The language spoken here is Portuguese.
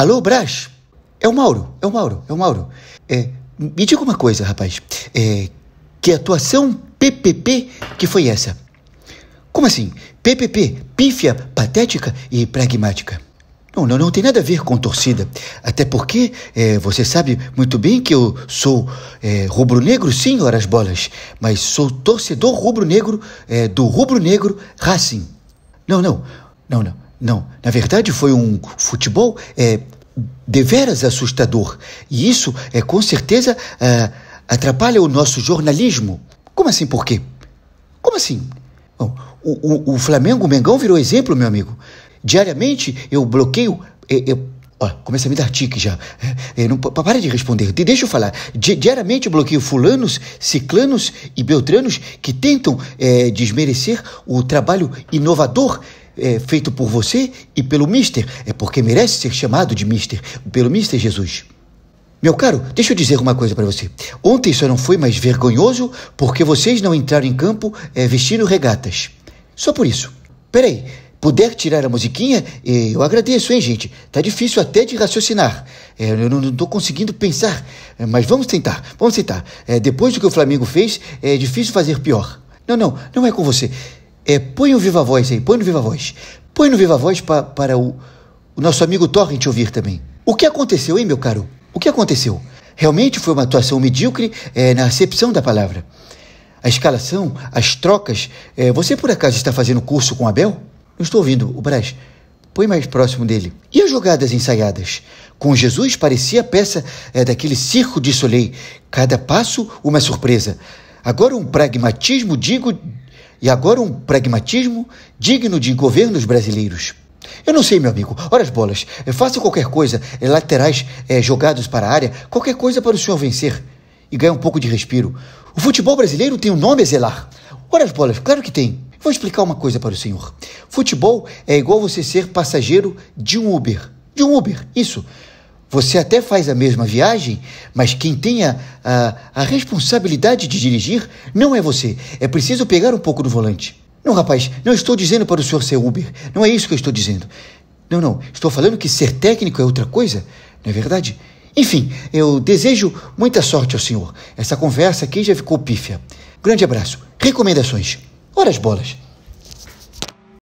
Alô, Brás? É o Mauro, é o Mauro, é o Mauro. É, me diga uma coisa, rapaz. É, que atuação PPP que foi essa? Como assim? PPP, pífia, patética e pragmática. Não, não, não tem nada a ver com torcida. Até porque é, você sabe muito bem que eu sou é, rubro-negro, sim, horas bolas, mas sou torcedor rubro-negro é, do rubro-negro Racing. Não, não, não, não. Não, na verdade foi um futebol é, deveras assustador. E isso, é, com certeza, é, atrapalha o nosso jornalismo. Como assim, por quê? Como assim? Bom, o, o, o Flamengo o Mengão virou exemplo, meu amigo. Diariamente eu bloqueio. É, é começa a me dar tique já. É, não, para de responder. De, deixa eu falar. Di, diariamente eu bloqueio fulanos, ciclanos e beltranos que tentam é, desmerecer o trabalho inovador é, feito por você e pelo Mister, é porque merece ser chamado de Mister, pelo Mister Jesus. Meu caro, deixa eu dizer uma coisa para você. Ontem só não foi mais vergonhoso porque vocês não entraram em campo é, vestindo regatas. Só por isso. Peraí, puder tirar a musiquinha, é, eu agradeço, hein, gente? Tá difícil até de raciocinar. É, eu não, estou conseguindo pensar, é, mas vamos tentar, vamos tentar. depois do que o Flamengo fez, é difícil fazer pior. Não, não, não é com você. É, põe o Viva Voz aí, põe no Viva Voz. Põe no Viva Voz pa, para o, o nosso amigo Torrent ouvir também. O que aconteceu, hein, meu caro? O que aconteceu? Realmente foi uma atuação medíocre é, na acepção da palavra. A escalação, as trocas. É, você por acaso está fazendo curso com Abel? Não estou ouvindo, o Brás. Põe mais próximo dele. E as jogadas ensaiadas? Com Jesus parecia a peça é, daquele circo de Soleil. Cada passo, uma surpresa. Agora um pragmatismo, digo, e agora um pragmatismo digno de governos brasileiros. Eu não sei, meu amigo. Ora as bolas. Faça qualquer coisa. Laterais é, jogados para a área. Qualquer coisa para o senhor vencer. E ganhar um pouco de respiro. O futebol brasileiro tem um nome a zelar. Ora as bolas. Claro que tem. Vou explicar uma coisa para o senhor. Futebol é igual você ser passageiro de um Uber. De um Uber. Isso. Você até faz a mesma viagem, mas quem tem a, a, a, responsabilidade de dirigir não é você. É preciso pegar um pouco do volante. Não, rapaz, não estou dizendo para o senhor ser Uber. Não é isso que eu estou dizendo. Não, não. Estou falando que ser técnico é outra coisa, não é verdade? Enfim, eu desejo muita sorte ao senhor. Essa conversa aqui já ficou pífia. Grande abraço. Recomendações. as bolas.